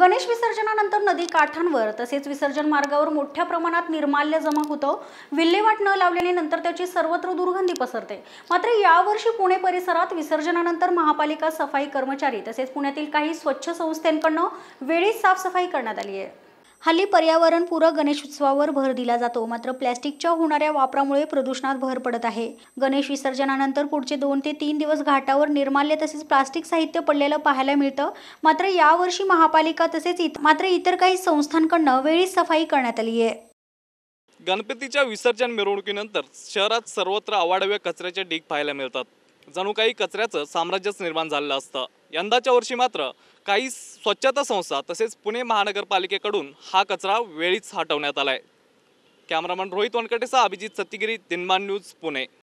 गणेश विसर्जनानंतर नदी काठांवर तसेच विसर्जन मार्गावर मोठ्या प्रमाणात निर्माल्य जमा होतं विल्हेवाट न लावल्याने नंतर त्याची सर्वत्र दुर्गंधी पसरते मात्र यावर्षी पुणे परिसरात विसर्जनानंतर महापालिका सफाई कर्मचारी तसेच पुण्यातील काही स्वच्छ संस्थांकडनं वेळीच साफसफाई करण्यात आली आहे हल्ली पर्यावरणपूरक गणेशोत्सवावर भर दिला जातो मात्र प्लॅस्टिकच्या होणाऱ्या वापरामुळे प्रदूषणात भर पडत आहे गणेश विसर्जनानंतर पुढचे दोन ते तीन दिवस घाटावर निर्माल्य तसेच प्लास्टिक साहित्य पडलेलं पाहायला मिळतं मात्र यावर्षी महापालिका तसेच मात्र इतर काही संस्थांकडनं वेळीच सफाई करण्यात आली आहे गणपतीच्या विसर्जन मिरवणुकीनंतर शहरात सर्वत्र अवाढव्य कचऱ्याचे ढीग पाहायला मिळतात जणू काही कचऱ्याचं साम्राज्यच निर्माण झालेलं असतं यंदाच्या वर्षी मात्र काही स्वच्छता संस्था तसेच पुणे महानगरपालिकेकडून हा कचरा वेळीच हटवण्यात आलाय कॅमेरामन रोहित वनकटेसा अभिजित सत्यगिरी दिनमान न्यूज पुणे